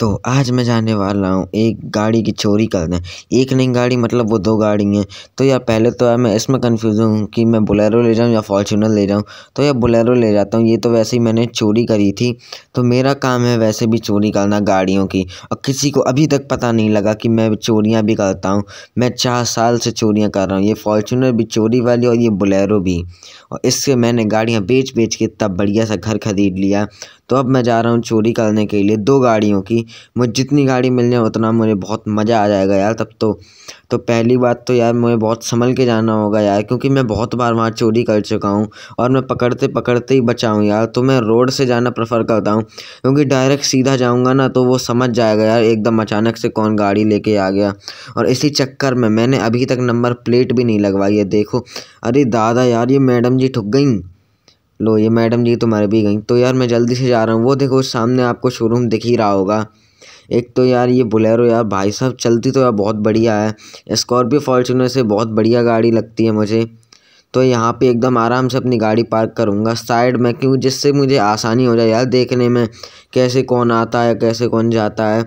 तो आज मैं जाने वाला हूँ एक गाड़ी की चोरी करना एक नई गाड़ी मतलब वो दो गाड़ी हैं तो यार पहले तो यार मैं इसमें कंफ्यूज हूँ कि मैं बुलेरो ले जाऊँ या फॉर्चूनर ले जाऊँ तो यार बुलेरो ले जाता हूँ ये तो वैसे ही मैंने चोरी करी थी तो मेरा काम है वैसे भी चोरी करना गाड़ियों की और किसी को अभी तक पता नहीं लगा कि मैं चोरियाँ भी करता हूँ मैं चार साल से चोरियाँ कर रहा हूँ ये फॉर्चूनर भी चोरी वाली और ये बुलेरो भी और इससे मैंने गाड़ियाँ बेच बेच के तब बढ़िया सा घर खरीद लिया तो अब मैं जा रहा हूँ चोरी करने के लिए दो गाड़ियों की मुझे जितनी गाड़ी मिलने उतना मुझे बहुत मज़ा आ जाएगा यार तब तो तो पहली बात तो यार मुझे बहुत संभल के जाना होगा यार क्योंकि मैं बहुत बार वहाँ चोरी कर चुका हूँ और मैं पकड़ते पकड़ते ही बचा हूँ यार तो मैं रोड से जाना प्रेफर करता हूँ क्योंकि डायरेक्ट सीधा जाऊँगा ना तो वो समझ जाएगा यार एकदम अचानक से कौन गाड़ी लेके आ गया और इसी चक्कर में मैंने अभी तक नंबर प्लेट भी नहीं लगवाई है देखो अरे दादा यार ये मैडम जी ठुक गई लो ये मैडम जी तो मर भी गई तो यार मैं जल्दी से जा रहा हूँ वो देखो सामने आपको शोरूम दिख ही रहा होगा एक तो यार ये बुलेरो यार भाई साहब चलती तो यार बहुत बढ़िया है स्कॉर्पियो फॉर्चूनर से बहुत बढ़िया गाड़ी लगती है मुझे तो यहाँ पे एकदम आराम से अपनी गाड़ी पार्क करूँगा साइड में क्यों जिससे मुझे आसानी हो जाए यार देखने में कैसे कौन आता है कैसे कौन जाता है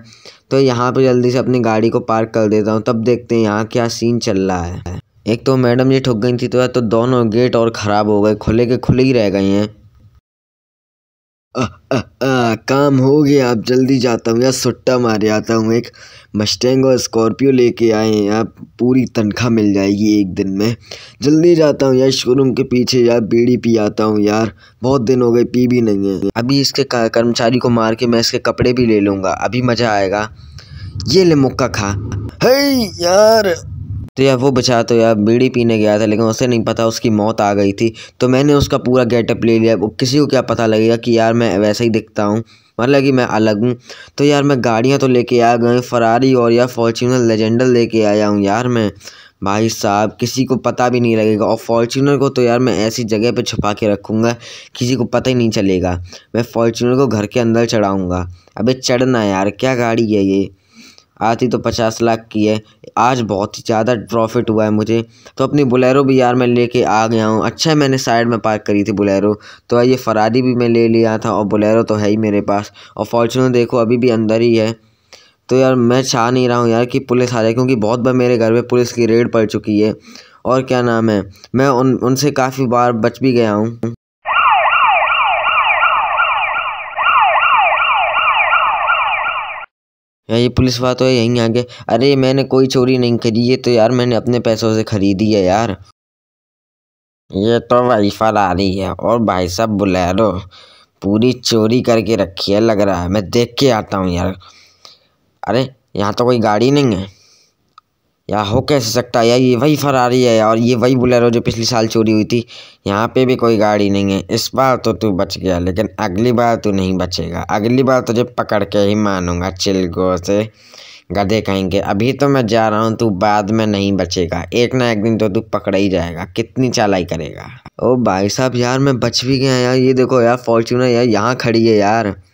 तो यहाँ पे जल्दी से अपनी गाड़ी को पार्क कर देता हूँ तब देखते हैं यहाँ क्या सीन चल रहा है एक तो मैडम जी ठुक गई थी तो यार तो दोनों गेट और ख़राब हो गए खुले के खुले ही रह गए हैं आ, आ, आ, काम हो गया आप जल्दी जाता हूँ यार सुट्टा मारे आता हूँ एक मस्टैंग और स्कॉर्पियो लेके आए हैं आप पूरी तनख्वाह मिल जाएगी एक दिन में जल्दी जाता हूँ यार शोरूम के पीछे यार बीड़ी पी आता हूँ यार बहुत दिन हो गए पी भी नहीं है अभी इसके कर्मचारी को मार के मैं इसके कपड़े भी ले लूँगा अभी मज़ा आएगा ये ले मुक्का खा है यार तो यार वो बचा तो यार बीड़ी पीने गया था लेकिन उसे नहीं पता उसकी मौत आ गई थी तो मैंने उसका पूरा गेटअप ले लिया वो किसी को क्या पता लगेगा कि यार मैं वैसे ही दिखता हूँ मतलब कि मैं अलग हूँ तो यार मैं गाड़ियाँ तो लेके आ गई फरारी और यार फॉर्चूनर लेजेंडर लेके आया हूँ यार मैं भाई साहब किसी को पता भी नहीं लगेगा और फॉर्चूनर को तो यार मैं ऐसी जगह पे छुपा के रखूँगा किसी को पता ही नहीं चलेगा मैं फॉर्चूनर को घर के अंदर चढ़ाऊँगा अबे चढ़ना यार क्या गाड़ी है ये आती तो पचास लाख की है आज बहुत ही ज़्यादा प्रॉफिट हुआ है मुझे तो अपनी बुलेरो भी यार मैं लेके आ गया हूँ अच्छा है मैंने साइड में पार्क करी थी बुलेरो तो ये फ़रारी भी मैं ले लिया था और बुलेरो तो है ही मेरे पास और फॉर्चूनर देखो अभी भी अंदर ही है तो यार मैं चाह नहीं रहा हूँ यार कि पुलिस आ जाए क्योंकि बहुत बार मेरे घर में पुलिस की रेड पड़ चुकी है और क्या नाम है मैं उन उनसे काफ़ी बार बच भी गया हूँ ये पुलिस वाला तो है यहीं आगे अरे मैंने कोई चोरी नहीं करी ये तो यार मैंने अपने पैसों से खरीदी है यार ये तो ला रही है और भाई साहब बुलेरो पूरी चोरी करके रखी है लग रहा है मैं देख के आता हूँ यार अरे यहाँ तो कोई गाड़ी नहीं है यार हो कैसे सकता है यार ये वही फरारी है और ये वही बुलेरो जो पिछले साल चोरी हुई थी यहाँ पे भी कोई गाड़ी नहीं है इस बार तो तू बच गया लेकिन अगली बार तू नहीं बचेगा अगली बार तुझे पकड़ के ही मानूंगा चिलगो से गधे कहेंगे अभी तो मैं जा रहा हूँ तू बाद में नहीं बचेगा एक ना एक दिन तो तू पकड़ा ही जाएगा कितनी चालाई करेगा ओ भाई साहब यार मैं बच भी गया यार ये देखो यार फॉर्चूनर यार यहाँ खड़ी है यार